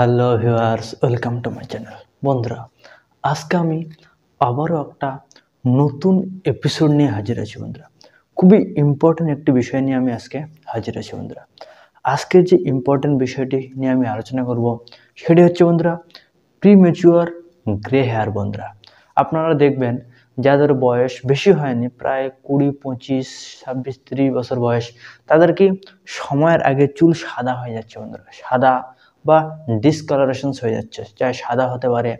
Hello viewers welcome to my channel বন্ধুরা আজকে আমি আবারও একটা নতুন এপিসোড নিয়ে হাজির আছি বন্ধুরা খুবই ইম্পর্ট্যান্ট একটি বিষয় নিয়ে আমি আজকে হাজির আছি বন্ধুরা আজকের যে ইম্পর্ট্যান্ট বিষয়টি নিয়ে আমি আলোচনা করব সেটি হচ্ছে বন্ধুরা প্রিমেচুয়ার গ্রে হেয়ার বন্ধুরা আপনারা দেখবেন যাদের বয়স বেশি হয়নি প্রায় কুড়ি পঁচিশ ছাব্বিশ তিরিশ বছর বয়স তাদের কি সময়ের আগে চুল সাদা হয়ে যাচ্ছে বন্ধুরা সাদা বা ডিসকালারেশনস হয়ে যাচ্ছে চাই সাদা হতে পারে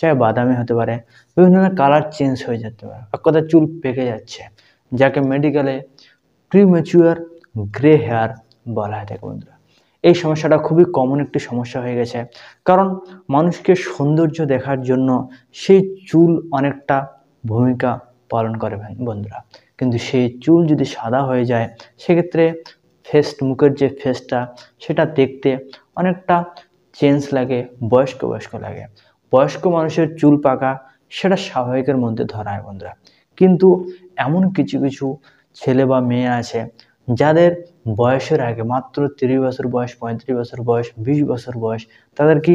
চাই বাদামি হতে পারে বিভিন্ন ধরনের কালার চেঞ্জ হয়ে যেতে পারে এক কথা চুল পেকে যাচ্ছে যাকে মেডিকেলে প্রিমেচুয়ার গ্রে হেয়ার বলা হয় থাকে বন্ধুরা এই সমস্যাটা খুবই কমন একটি সমস্যা হয়ে গেছে কারণ মানুষকে সৌন্দর্য দেখার জন্য সেই চুল অনেকটা ভূমিকা পালন করে বন্ধুরা কিন্তু সেই চুল যদি সাদা হয়ে যায় সেক্ষেত্রে ফেস্ট মুখের যে ফেসটা সেটা দেখতে অনেকটা চেঞ্জ লাগে বয়স্ক বয়স্ক লাগে বয়স্ক মানুষের চুল পাকা সেটা স্বাভাবিকের মধ্যে ধরা হয় বন্ধুরা কিন্তু এমন কিছু কিছু ছেলে বা মেয়ে আছে যাদের বয়সের আগে মাত্র তিরিশ বছর বয়স পঁয়ত্রিশ বছর বয়স বিশ বছর বয়স তাদের কি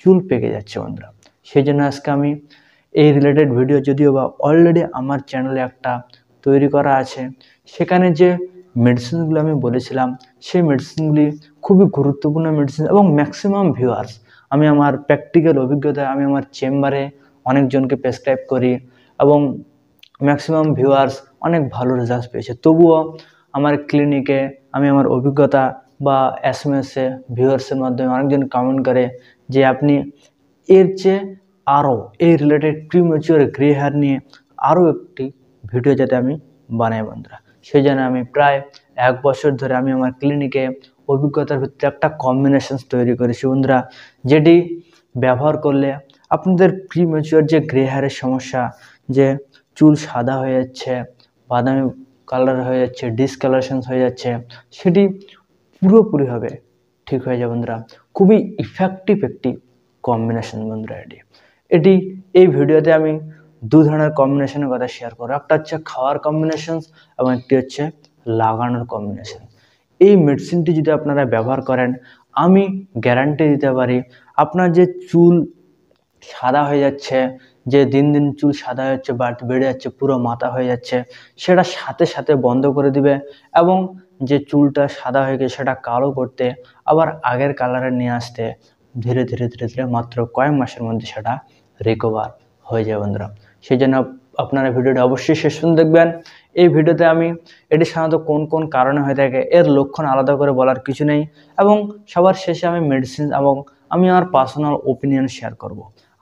চুল পেকে যাচ্ছে বন্ধুরা সেই জন্য আজকে আমি এই রিলেটেড ভিডিও যদিও বা অলরেডি আমার চ্যানেলে একটা তৈরি করা আছে সেখানে যে মেডিসিনগুলো আমি বলেছিলাম সেই মেডিসিনগুলি খুবই গুরুত্বপূর্ণ মেডিসিন এবং ম্যাক্সিমাম ভিউয়ার্স আমি আমার প্র্যাকটিক্যাল অভিজ্ঞতায় আমি আমার চেম্বারে অনেকজনকে প্রেসক্রাইব করি এবং ম্যাক্সিমাম ভিউয়ার্স অনেক ভালো রেজাল্ট পেয়েছে তবুও আমার ক্লিনিকে আমি আমার অভিজ্ঞতা বা এস এম এসে ভিউয়ার্সের মাধ্যমে অনেকজন কমেন্ট করে যে আপনি এর চেয়ে আরও এই রিলেটেড প্রিমেচিওর গ্রে হেয়ার নিয়ে আরও একটি ভিডিও যাতে আমি বানাই বন্ধুরা সেই জন্য আমি প্রায় এক বছর ধরে আমি আমার ক্লিনিকে অভিজ্ঞতার ভিত্তিতে একটা কম্বিনেশন তৈরি করেছি বন্ধুরা যেটি ব্যবহার করলে আপনাদের প্রিমেচুয়ার যে গ্রে হেয়ারের সমস্যা যে চুল সাদা হয়ে যাচ্ছে বাদামি কালার হয়ে যাচ্ছে ডিসকালারেশন হয়ে যাচ্ছে সেটি পুরোপুরি হবে ঠিক হয়ে যাবে বন্ধুরা খুবই ইফেক্টিভ একটি কম্বিনেশন বন্ধুরা এটি এটি এই ভিডিওতে আমি দু ধরনের কম্বিনেশনের কথা শেয়ার করবো একটা হচ্ছে খাওয়ার কম্বিনেশন এবং একটি হচ্ছে লাগানোর কম্বিনেশন এই মেডিসিনটি যদি আপনারা ব্যবহার করেন আমি গ্যারান্টি দিতে পারি আপনার যে চুল সাদা হয়ে যাচ্ছে যে দিন দিন চুল সাদা হয়ে যাচ্ছে বাড়তে বেড়ে যাচ্ছে পুরো মাথা হয়ে যাচ্ছে সেটা সাথে সাথে বন্ধ করে দিবে এবং যে চুলটা সাদা হয়ে গেছে সেটা কালো করতে আবার আগের কালারে নিয়ে আসতে ধীরে ধীরে ধীরে ধীরে মাত্র কয়েক মাসের মধ্যে সেটা রিকভার হয়ে যায় বন্ধুরা সেই জন্য আপনারা ভিডিওটি অবশ্যই শেষ পর্যন্ত দেখবেন এই ভিডিওতে আমি এটি সাধারণত কোন কোন কারণে হয়ে থাকে এর লক্ষণ আলাদা করে বলার কিছু নেই এবং সবার শেষে আমি মেডিসিন এবং আমি আমার পার্সোনাল ওপিনিয়ন শেয়ার করব।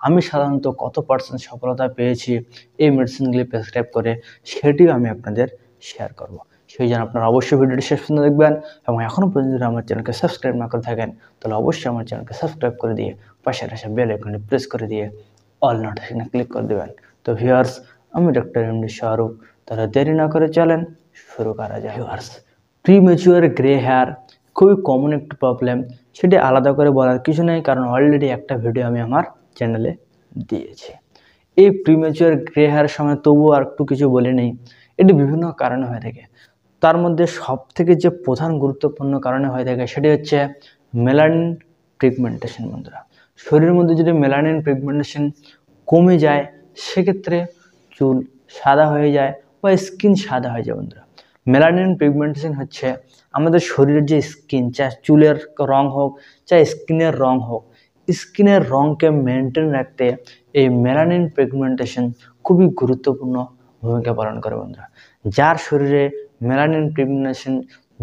আমি সাধারণত কত পার্সেন্ট সফলতা পেয়েছি এই মেডিসিনগুলি প্রেসক্রাইব করে সেটিও আমি আপনাদের শেয়ার করব। সেই জন্য আপনারা অবশ্যই ভিডিওটি শেষ পর্যন্ত দেখবেন এবং এখনও পর্যন্ত যদি আমার চ্যানেলকে সাবস্ক্রাইব না করে থাকেন তাহলে অবশ্যই আমার চ্যানেলকে সাবস্ক্রাইব করে দিয়ে পাশে পাশে বেল আইকনটি প্রেস করে দিয়ে অল নোটিফিকেশনে ক্লিক করে দেবেন তো ভিউয়ার্স আমি ডক্টর এমডি শাহরুখ তারা দেরি না করে চলেন শুরু করা যায় ভিউয়ার্স প্রিমেচিওর গ্রে হেয়ার খুবই কমন একটি প্রবলেম সেটি আলাদা করে বলার কিছু নেই কারণ অলরেডি একটা ভিডিও আমি আমার চ্যানেলে দিয়েছি এই প্রিমেচিওর গ্রে হেয়ার সময় তবুও আর একটু কিছু বলে নেই এটি বিভিন্ন কারণে হয়ে থাকে তার মধ্যে সব থেকে যে প্রধান গুরুত্বপূর্ণ কারণে হয়ে থাকে সেটি হচ্ছে মেলানিন প্রিগমেন্টেশন বন্ধুরা শরীরের মধ্যে যদি মেলানিন প্রিগমেন্টেশন কমে যায় সেক্ষেত্রে চুল সাদা হয়ে যায় বা স্কিন সাদা হয়ে যায় বন্ধুরা মেলানিন পিগমেন্টেশন হচ্ছে আমাদের শরীরের যে স্কিন চা চুলের রং হোক চা স্কিনের রং হোক স্কিনের রঙকে মেনটেন রাখতে এই মেলানিন পিগমেন্টেশন খুবই গুরুত্বপূর্ণ ভূমিকা পালন করে বন্ধুরা যার শরীরে মেলানিন পিগমেন্টেশন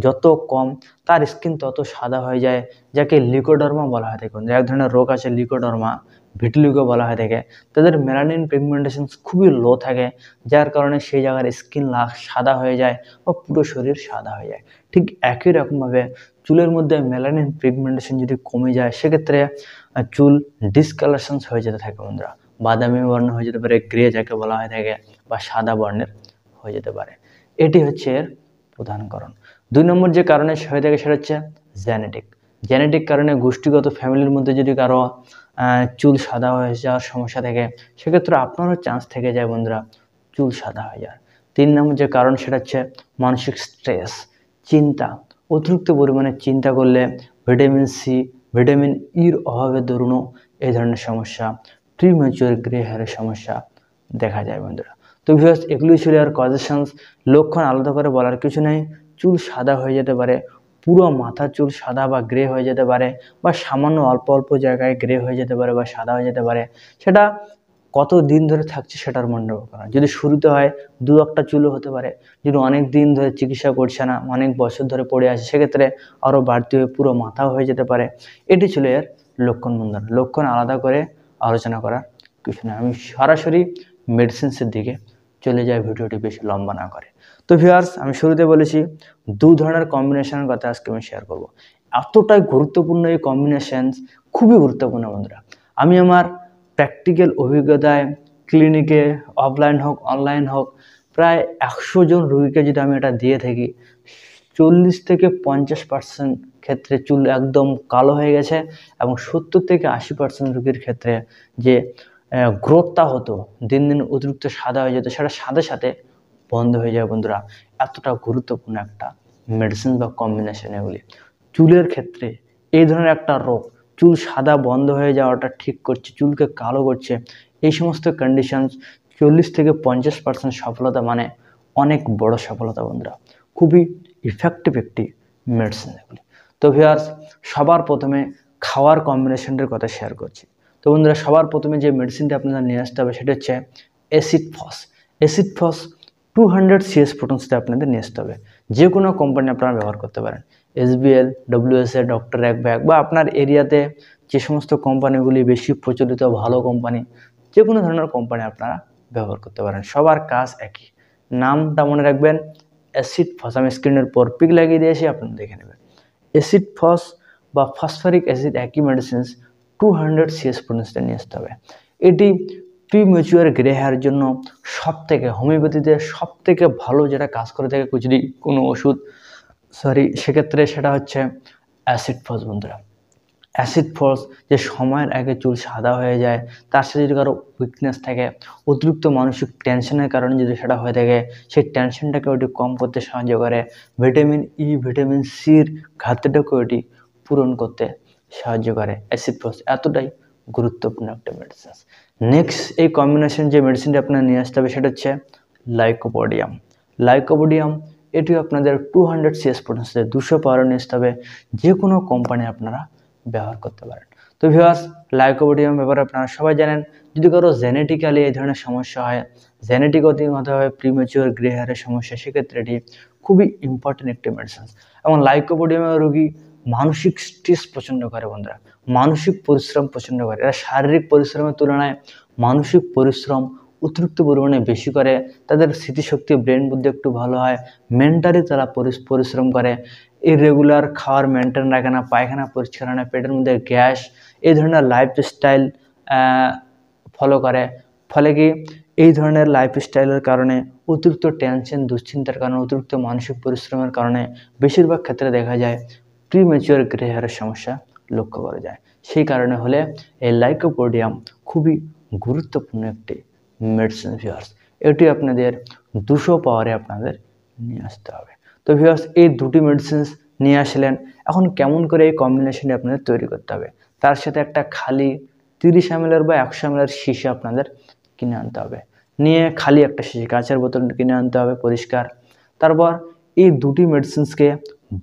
যত কম তার স্কিন তত সাদা হয়ে যায় যাকে লিকোডর্মা বলা হয় থাকে এক ধরনের রোগ আছে লিকোডর্মা ভিটিলিগো বলা হয়ে থাকে তাদের মেলানিন পিগমেন্টেশন খুবই লো থাকে যার কারণে সেই জায়গার স্কিন লাখ সাদা হয়ে যায় বা পুরো শরীর সাদা হয়ে যায় ঠিক একই রকমভাবে চুলের মধ্যে মেলানিন পিগমেন্টেশন যদি কমে যায় সেক্ষেত্রে চুল ডিসকালারসেন্স হয়ে যেতে থাকে বন্ধুরা বাদামি বর্ণ হয়ে যেতে পারে গ্রে যাকে বলা হয়ে থাকে বা সাদা বর্ণের হয়ে যেতে পারে এটি হচ্ছে এর প্রধান কারণ দুই নম্বর যে কারণে হয়ে থাকে সেটা হচ্ছে জেনেটিক জেনেটিক কারণে গোষ্ঠীগত ফ্যামিলির মধ্যে যদি কারো চুল সাদা হয়ে যাওয়ার সমস্যা থাকে সেক্ষেত্রে আপনারও চান্স থেকে যায় বন্ধুরা চুল সাদা হয়ে যাওয়ার তিন নম্বর যে কারণ সেটা হচ্ছে মানসিক স্ট্রেস চিন্তা অতিরিক্ত পরিমাণে চিন্তা করলে ভিটামিন সি ভিটামিন ইর অভাবে দরুণও এই ধরনের সমস্যা প্রিমেচুর গ্রে হেয়ারের সমস্যা দেখা যায় বন্ধুরা তো ভিউস এগুলি ছিল আর কজেশনস লক্ষণ আলাদা করে বলার কিছু নেই চুল সাদা হয়ে যেতে পারে পুরো মাথা চুল সাদা বা গ্রে হয়ে যেতে পারে বা সামান্য অল্প অল্প জায়গায় গ্রে হয়ে যেতে পারে বা সাদা হয়ে যেতে পারে সেটা কত দিন ধরে থাকছে সেটার মনে করা যদি শুরুতে হয় দু একটা চুলও হতে পারে যদি অনেক দিন ধরে চিকিৎসা করছে না অনেক বছর ধরে পড়ে আছে সেক্ষেত্রে আরও বাড়তি হয়ে পুরো মাথা হয়ে যেতে পারে এটি ছিল এর লক্ষণ বন্ধন লক্ষণ আলাদা করে আলোচনা করার কিছু না আমি সরাসরি মেডিসিনসের দিকে চলে যায় ভিডিওটি বেশি লম্বা না করে তো ভিউয়ার্স আমি শুরুতে বলেছি দু ধরনের কম্বিনেশনের কথা আজকে আমি শেয়ার করব এতটাই গুরুত্বপূর্ণ এই কম্বিনেশনস খুবই গুরুত্বপূর্ণ বন্ধুরা আমি আমার প্র্যাকটিক্যাল অভিজ্ঞতায় ক্লিনিকে অফলাইন হোক অনলাইন হোক প্রায় একশো জন রুগীকে যদি আমি এটা দিয়ে থাকি চল্লিশ থেকে পঞ্চাশ পার্সেন্ট ক্ষেত্রে চুল একদম কালো হয়ে গেছে এবং সত্তর থেকে আশি পার্সেন্ট রুগীর ক্ষেত্রে যে গ্রোথটা হতো দিন দিন অতিরিক্ত সাদা হয়ে যেত সেটা সাথে সাথে বন্ধ হয়ে যায় বন্ধুরা এতটা গুরুত্বপূর্ণ একটা মেডিসিন বা কম্বিনেশন এগুলি চুলের ক্ষেত্রে এই ধরনের একটা রোগ চুল সাদা বন্ধ হয়ে যাওয়াটা ঠিক করছে চুলকে কালো করছে এই সমস্ত কন্ডিশনস চল্লিশ থেকে পঞ্চাশ পার্সেন্ট সফলতা মানে অনেক বড় সফলতা বন্ধুরা খুবই ইফেক্টিভ একটি মেডিসিন এগুলি তো ভিয়ার্স সবার প্রথমে খাওয়ার কম্বিনেশনটার কথা শেয়ার করছি তো বন্ধুরা সবার প্রথমে যে মেডিসিনটা আপনাদের নিয়ে আসতে হবে সেটা হচ্ছে acid phos acid phos two hundred C প্রোটনসটা আপনাদের নিয়ে আসতে হবে যে কোনো কোম্পানি আপনারা ব্যবহার করতে পারেন এসবিএল ডব্লিউএসএ ডক্টর এক ব্যাগ বা আপনার এরিয়াতে যে সমস্ত কোম্পানিগুলি বেশি প্রচলিত ভালো কোম্পানি যে কোনো ধরনের কোম্পানি আপনারা ব্যবহার করতে পারেন সবার কাজ একই নামটা মনে রাখবেন অ্যাসিড ফস আমি স্ক্রিনের পর পিক লাগিয়ে দিয়েছি আপনি দেখে নেবেন অ্যাসিড ফস বা ফসফরিক অ্যাসিড একই মেডিসিনস টু হান্ড্রেড সিএস পর্যন্ত নিয়ে আসতে হবে এটি প্রিম্যাচুয়ার গ্রে হেয়ার জন্য সবথেকে হোমিওপ্যাথিতে সবথেকে ভালো যেটা কাজ করে থাকে যদি কোনো ওষুধ সরি সেক্ষেত্রে সেটা হচ্ছে অ্যাসিড ফস বন্ধুরা অ্যাসিড ফলস যে সময়ের আগে চুল সাদা হয়ে যায় তার সাথে যদি কারো উইকনেস থাকে অতিরিক্ত মানসিক টেনশনের কারণে যদি সেটা হয়ে থাকে সেই টেনশনটাকে ওটি কম করতে সাহায্য করে ভিটামিন ই e, ভিটামিন সির ঘাটতিটাকে ওটি পূরণ করতে সাহায্য করে অ্যাসিড ফস এতটাই গুরুত্বপূর্ণ একটা মেডিসিন নেক্সট এই কম্বিনেশন যে মেডিসিনটি আপনার নিয়ে আসতে হবে সেটা হচ্ছে লাইকোপোডিয়াম লাইকোপোডিয়াম এটি আপনাদের টু হান্ড্রেড সিএস পর্যন্ত দুশো পাওয়ার নিয়ে আসতে হবে যে কোনো কোম্পানি আপনারা ব্যবহার করতে পারেন তো ভিওয়াস লাইকোপোডিয়াম ব্যাপারে আপনারা সবাই জানেন যদি কারো জেনেটিক্যালি এই ধরনের সমস্যা হয় জেনেটিক অতিমতভাবে প্রিমেচিওর গ্রেহারের সমস্যা সেক্ষেত্রে এটি খুবই ইম্পর্টেন্ট একটি মেডিসিন এবং লাইকোপোডিয়ামের রোগী মানসিক স্ট্রেস প্রচণ্ড করে বন্ধুরা মানসিক পরিশ্রম প্রচণ্ড করে এরা শারীরিক পরিশ্রমের তুলনায় মানসিক পরিশ্রম অতিরিক্ত পরিমাণে বেশি করে তাদের স্মৃতিশক্তি ব্রেন বুদ্ধি একটু ভালো হয় মেন্টালি তারা পরিশ্রম করে ইরেগুলার খাওয়ার মেনটেন রাখে না পায়খানা পরিষ্কার হয় না পেটের মধ্যে গ্যাস এই ধরনের লাইফস্টাইল ফলো করে ফলে কি এই ধরনের লাইফস্টাইলের কারণে অতিরিক্ত টেনশন দুশ্চিন্তার কারণে অতিরিক্ত মানসিক পরিশ্রমের কারণে বেশিরভাগ ক্ষেত্রে দেখা যায় প্রিমেচিওর গ্রে সমস্যা লক্ষ্য করা যায় সেই কারণে হলে এই লাইকোপোডিয়াম খুবই গুরুত্বপূর্ণ একটি মেডিসিন ভিওর্স এটি আপনাদের দুশো পাওয়ারে আপনাদের নিয়ে আসতে হবে তো ভিওর্স এই দুটি মেডিসিনস নিয়ে আসলেন এখন কেমন করে এই কম্বিনেশনটি আপনাদের তৈরি করতে হবে তার সাথে একটা খালি তিরিশ এম বা একশো এম শিশু আপনাদের কিনে আনতে হবে নিয়ে খালি একটা শিশি কাঁচের বোতল কিনে আনতে হবে পরিষ্কার তারপর এই দুটি মেডিসিনসকে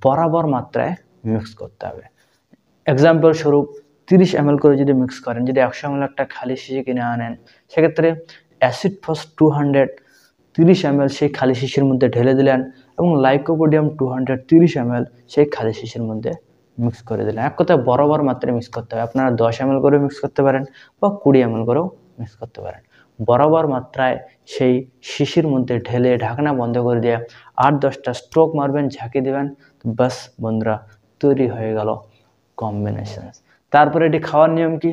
বরাবর মাত্রায় মিক্স করতে হবে এক্সাম্পল স্বরূপ তিরিশ এম করে যদি মিক্স করেন যদি একশো এম একটা খালি শিশি কিনে আনেন সেক্ষেত্রে অ্যাসিড ফস টু হান্ড্রেড তিরিশ এম সেই খালি শিশির মধ্যে ঢেলে দিলেন এবং লাইকোপোডিয়াম টু হান্ড্রেড তিরিশ এম সেই খালি শিশির মধ্যে মিক্স করে দিলেন এক কথায় বরাবর মাত্রায় মিক্স করতে হবে আপনারা দশ এম করে মিক্স করতে পারেন বা কুড়ি এম করেও মিক্স করতে পারেন বরাবর মাত্রায় সেই শিশির মধ্যে ঢেলে ঢাকনা বন্ধ করে দিয়ে আট দশটা স্ট্রোক মারবেন ঝাঁকি দেবেন বাস বন্ধুরা তৈরি হয়ে গেল কম্বিনেশন তারপরে এটি খাওয়ার নিয়ম কি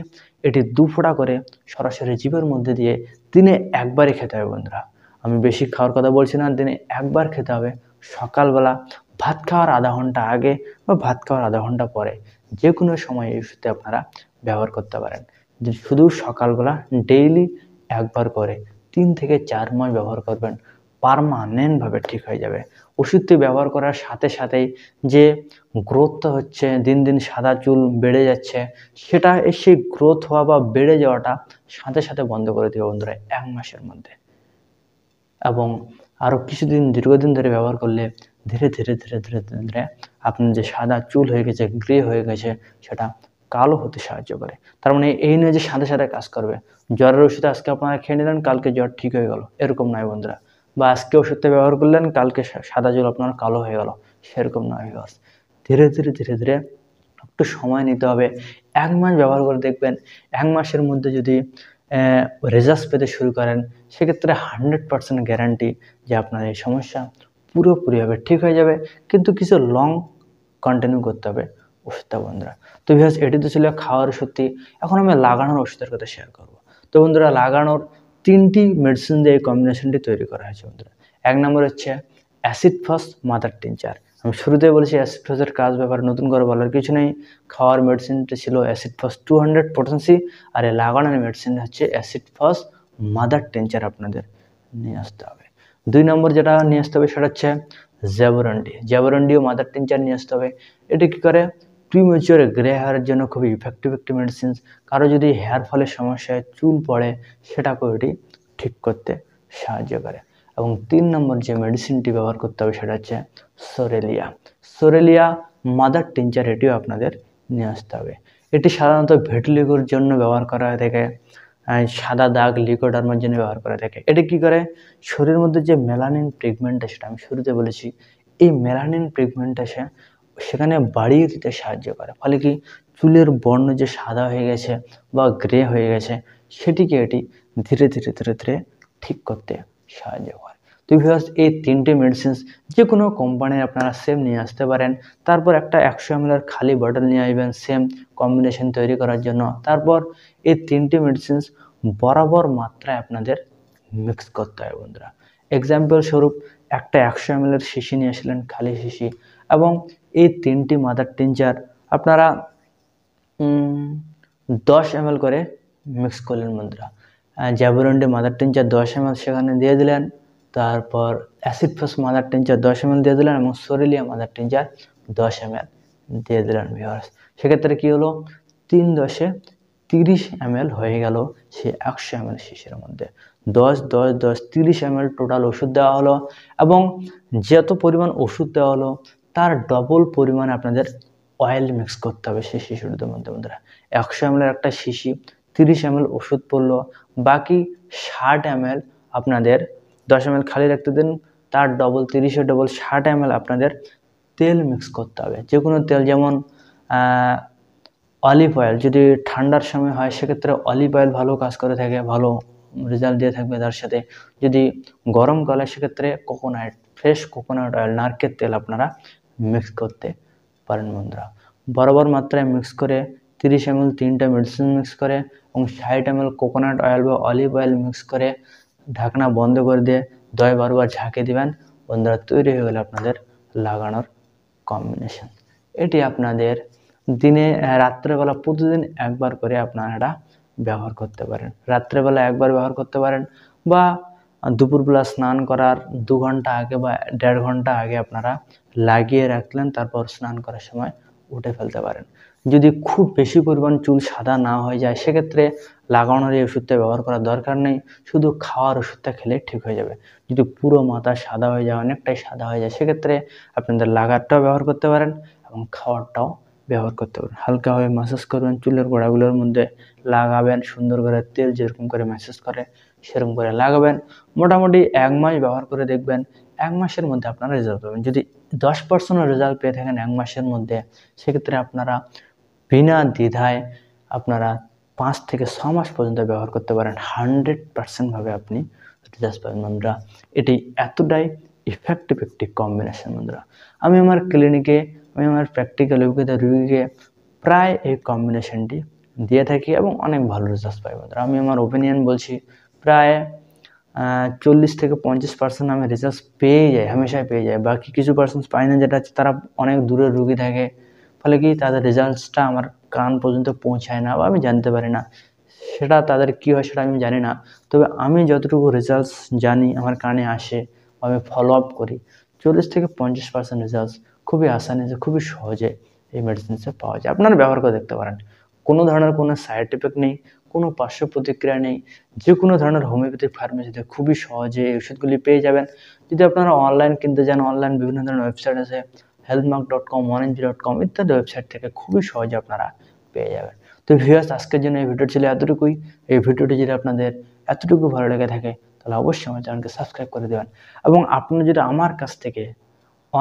এটি দু ফোঁটা করে সরাসরি জীবের মধ্যে দিয়ে দিনে একবারই খেতে হবে বন্ধুরা আমি বেশি খাওয়ার কথা বলছি না দিনে একবার খেতে হবে সকালবেলা ভাত খাওয়ার আধা ঘন্টা আগে বা ভাত খাওয়ার আধা ঘন্টা পরে যে কোনো সময় এই ওষুধটি আপনারা ব্যবহার করতে পারেন শুধু সকালবেলা ডেইলি একবার করে তিন থেকে চার মাস ব্যবহার করবেন পারমানেন্টভাবে ঠিক হয়ে যাবে ওষুধটি ব্যবহার করার সাথে সাথে যে গ্রোথটা হচ্ছে দিন দিন সাদা চুল বেড়ে যাচ্ছে সেটা এসে গ্রোথ হওয়া বা বেড়ে যাওয়াটা সাথে সাথে বন্ধ করে দিবে বন্ধুরা এক মাসের মধ্যে এবং আরও কিছুদিন দীর্ঘদিন ধরে ব্যবহার করলে ধীরে ধীরে ধীরে ধীরে ধীরে ধীরে আপনার যে সাদা চুল হয়ে গেছে গ্রে হয়ে গেছে সেটা কালো হতে সাহায্য করে তার মানে এই নয় যে সাথে সাথে কাজ করবে জ্বরের ওষুধ আজকে আপনারা খেয়ে নিলেন কালকে জ্বর ঠিক হয়ে গেল এরকম নয় বন্ধুরা বা আজকে ওষুধটা ব্যবহার করলেন কালকে সাদা জল আপনার কালো হয়ে গেল সেরকম নয় ভিওস ধীরে ধীরে ধীরে ধীরে একটু সময় নিতে হবে এক মাস ব্যবহার করে দেখবেন এক মাসের মধ্যে যদি রেজাল্ট পেতে শুরু করেন সেক্ষেত্রে হান্ড্রেড পার্সেন্ট গ্যারান্টি যে আপনার এই সমস্যা পুরোপুরিভাবে ঠিক হয়ে যাবে কিন্তু কিছু লং কন্টিনিউ করতে হবে ওষুধটা বন্ধুরা তো ভিহাজ এটি তো ছিল খাওয়ার সত্যি এখন আমি লাগানোর ওষুধের কথা শেয়ার করব তো বন্ধুরা লাগানোর তিনটি মেডিসিন দিয়ে এই কম্বিনেশনটি তৈরি করা হয়েছে বন্ধুরা এক নম্বর হচ্ছে অ্যাসিড ফস মাদার টিনচার আমি শুরুতে বলেছি অ্যাসিড ফসের কাজ ব্যাপারে নতুন করে বলার কিছু নেই খাওয়ার মেডিসিনটা ছিল acid phos two hundred potency আর এই লাগানোর মেডিসিন হচ্ছে অ্যাসিড ফস মাদার টিনচার আপনাদের নিয়ে আসতে হবে দুই নম্বর যেটা নিয়ে আসতে হবে সেটা হচ্ছে জ্যাবরন্ডি জ্যাবরন্ডিও মাদার টিনচার নিয়ে আসতে হবে এটি কী করে প্রিমেচিওর গ্রে হেয়ারের জন্য খুবই ইফেক্টিভ একটি মেডিসিন কারো যদি হেয়ার ফলের সমস্যায় চুল পড়ে সেটাকেও এটি ঠিক করতে সাহায্য করে এবং তিন নম্বর যে মেডিসিনটি ব্যবহার করতে হবে সেটা হচ্ছে সোরেলিয়া সোরেলিয়া মাদার টিনচার এটিও আপনাদের নিয়ে আসতে হবে এটি সাধারণত ভেটলিগোর জন্য ব্যবহার করা হয়ে থাকে সাদা দাগ লিকোডার্মার জন্য ব্যবহার করা থাকে এটি কি করে শরীরের মধ্যে যে মেলানিন প্রিগমেন্ট সেটা আমি শুরুতে বলেছি এই মেলানিন প্রিগমেন্ট আছে সেখানে বাড়িয়ে দিতে সাহায্য করে ফলে কি চুলের বর্ণ যে সাদা হয়ে গেছে বা গ্রে হয়ে গেছে সেটিকে এটি ধীরে ধীরে ধীরে ধীরে ঠিক করতে সাহায্য করে তো ভিউয়ার্স এই তিনটে মেডিসিনস যে কোনো কোম্পানির আপনারা সেম নিয়ে আসতে পারেন তারপর একটা একশো এমএলের খালি বটল নিয়ে আসবেন সেম কম্বিনেশন তৈরি করার জন্য তারপর এই তিনটে মেডিসিনস বরাবর মাত্রায় আপনাদের মিক্স করতে হবে বন্ধুরা এক্সাম্পল স্বরূপ একটা একশো এমএলের শিশি নিয়ে আসলেন খালি শিশি এবং এই তিনটি মাদার টিনচার আপনারা দশ এম করে মিক্স করলেন বন্ধুরা জ্যাবরন্ডি মাদার টিনচার দশ এম সেখানে দিয়ে দিলেন তারপর অ্যাসিড ফেস মাদার টিনচার দশ এম দিয়ে দিলেন এবং সরিলিয়া মাদার টিনচার দশ এম দিয়ে দিলেন ভিওয়ার্স সেক্ষেত্রে কী হলো তিন দশে তিরিশ এম হয়ে গেল সে একশো এম এল শিশির মধ্যে দশ দশ দশ তিরিশ এম টোটাল ওষুধ দেওয়া হলো এবং যত পরিমাণ ওষুধ দেওয়া হলো তার ডবল পরিমাণ আপনাদের অয়েল মিক্স করতে হবে সেই শিশুটির মধ্যে বন্ধুরা একশো এম একটা শিশি তিরিশ এম ওষুধ পড়ল বাকি ষাট এম আপনাদের দশ এম খালি রাখতে দিন তার ডবল তিরিশে ডবল ষাট এম আপনাদের তেল মিক্স করতে হবে যে কোনো তেল যেমন অলিভ অয়েল যদি ঠান্ডার সময় হয় সেক্ষেত্রে অলিভ অয়েল ভালো কাজ করে থাকে ভালো রেজাল্ট দিয়ে থাকবে তার সাথে যদি গরমকালে সেক্ষেত্রে কোকোনাট ফ্রেশ কোকোনাট অয়েল নারকেল তেল আপনারা মিক্স করতে পারেন বন্ধুরা বরাবর মাত্রায় মিক্স করে তিরিশ এম তিনটা মেডিসিন মিক্স করে এবং ষাট এম কোকোনাট অয়েল বা অলিভ অয়েল মিক্স করে ঢাকনা বন্ধ করে দিয়ে দয় বারবার ঝাঁকে দিবেন বন্ধুরা তৈরি হয়ে গেল আপনাদের লাগানোর কম্বিনেশন এটি আপনাদের দিনে রাত্রেবেলা প্রতিদিন একবার করে আপনারা এটা ব্যবহার করতে পারেন রাত্রেবেলা একবার ব্যবহার করতে পারেন বা দুপুরবেলা স্নান করার দু ঘন্টা আগে বা দেড় ঘন্টা আগে আপনারা লাগিয়ে রাখলেন তারপর স্নান করার সময় উঠে ফেলতে পারেন যদি খুব বেশি পরিমাণ চুল সাদা না হয়ে যায় সেক্ষেত্রে লাগানোর এই ওষুধটা ব্যবহার করার দরকার নেই শুধু খাওয়ার ওষুধটা খেলে ঠিক হয়ে যাবে যদি পুরো মাথা সাদা হয়ে যায় অনেকটাই সাদা হয়ে যায় সেক্ষেত্রে আপনাদের লাগারটাও ব্যবহার করতে পারেন এবং খাওয়ারটাও ব্যবহার করতে পারেন হালকাভাবে ম্যাসেজ করবেন চুলের গোড়াগুলোর মধ্যে লাগাবেন সুন্দর করে তেল যেরকম করে ম্যাসেজ করে সেরকম করে লাগাবেন মোটামুটি এক মাস ব্যবহার করে দেখবেন এক মাসের মধ্যে আপনারা রেজাল্ট পাবেন যদি দশ পার্সেন্টও রেজাল্ট পেয়ে থাকেন এক মাসের মধ্যে সেক্ষেত্রে আপনারা বিনা দ্বিধায় আপনারা পাঁচ থেকে ছ মাস পর্যন্ত ব্যবহার করতে পারেন হান্ড্রেড পার্সেন্টভাবে আপনি রেজাল্ট পাবেন বন্ধুরা এটি এতটাই ইফেক্টিভ একটি কম্বিনেশন বন্ধুরা আমি আমার ক্লিনিকে আমি আমার প্র্যাকটিক্যাল অভিজ্ঞতা রুগীকে প্রায় এই কম্বিনেশনটি দিয়ে থাকি এবং অনেক ভালো রেজাল্ট পাই বন্ধুরা আমি আমার ওপিনিয়ন বলছি প্রায় চল্লিশ থেকে পঞ্চাশ পার্সেন্ট আমি রেজাল্ট পেয়ে যাই হামেশাই পেয়ে যাই বাকি কিছু পার্সেন্ট পাই না যেটা হচ্ছে তারা অনেক দূরের রুগী থাকে ফলে কি তাদের রেজাল্টসটা আমার কান পর্যন্ত পৌঁছায় না বা আমি জানতে পারি না সেটা তাদের কী হয় সেটা আমি জানি না তবে আমি যতটুকু রেজাল্টস জানি আমার কানে আসে বা আমি ফলো আপ করি চল্লিশ থেকে পঞ্চাশ পার্সেন্ট রেজাল্টস খুবই আসানিতে খুবই সহজে এই মেডিসিনসে পাওয়া যায় আপনারা ব্যবহার করে দেখতে পারেন কোনো ধরনের কোনো সাইড এফেক্ট নেই কোনো পার্শ্ব প্রতিক্রিয়া নেই যে কোনো ধরনের হোমিওপ্যাথিক ফার্মেসিতে খুবই সহজে এই ওষুধগুলি পেয়ে যাবেন যদি আপনারা অনলাইন কিনতে যান অনলাইন বিভিন্ন ধরনের ওয়েবসাইট আছে healthmark dot com one MG dot com ইত্যাদি ওয়েবসাইট থেকে খুবই সহজে আপনারা পেয়ে যাবেন তো ভিউয়ার্স আজকের জন্য এই ভিডিও ছিল এতটুকুই এই ভিডিওটি যদি আপনাদের এতটুকু ভালো লেগে থাকে তাহলে অবশ্যই আমার চ্যানেলকে সাবস্ক্রাইব করে দেবেন এবং আপনি যদি আমার কাছ থেকে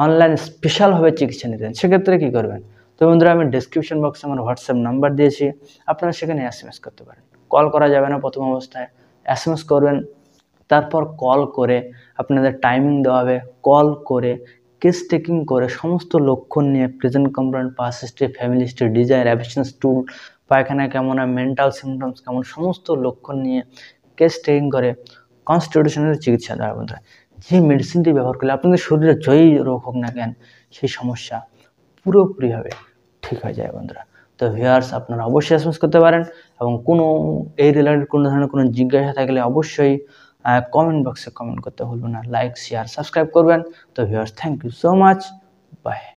অনলাইন স্পেশালভাবে চিকিৎসা নিতেন সেক্ষেত্রে কী করবেন তো বন্ধুরা আমি ডিসক্রিপশন বক্সে আমার হোয়াটসঅ্যাপ নাম্বার দিয়েছি আপনারা সেখানে এস এম এস করতে পারেন কল করা যাবে না প্রথম অবস্থায় এস এম এস করবেন তারপর কল করে আপনাদের টাইমিং দেওয়া হবে কল করে কেস টেকিং করে সমস্ত লক্ষণ নিয়ে present complaint past history family history desire aversions stool পায়খানা কেমন আর মেন্টাল সিমটমস কেমন সমস্ত লক্ষণ নিয়ে কেস টেকিং করে কনস্টিটিউশনের চিকিৎসা দেওয়া বন্ধুরা যে মেডিসিনটি ব্যবহার করলে আপনাদের শরীরে জয়ী রোগ হোক না কেন সেই সমস্যা পুরোপুরি হবে ঠিক হয়ে যায় বন্ধুরা তো ভিউয়ার্স আপনারা অবশ্যই এসএমএস করতে পারেন এবং কোনো এই রিলেটেড কোনো ধরনের কোনো জিজ্ঞাসা থাকলে অবশ্যই কমেন্ট বক্সে কমেন্ট করতে ভুলবেন না লাইক শেয়ার সাবস্ক্রাইব করবেন তো viewers thank you so much by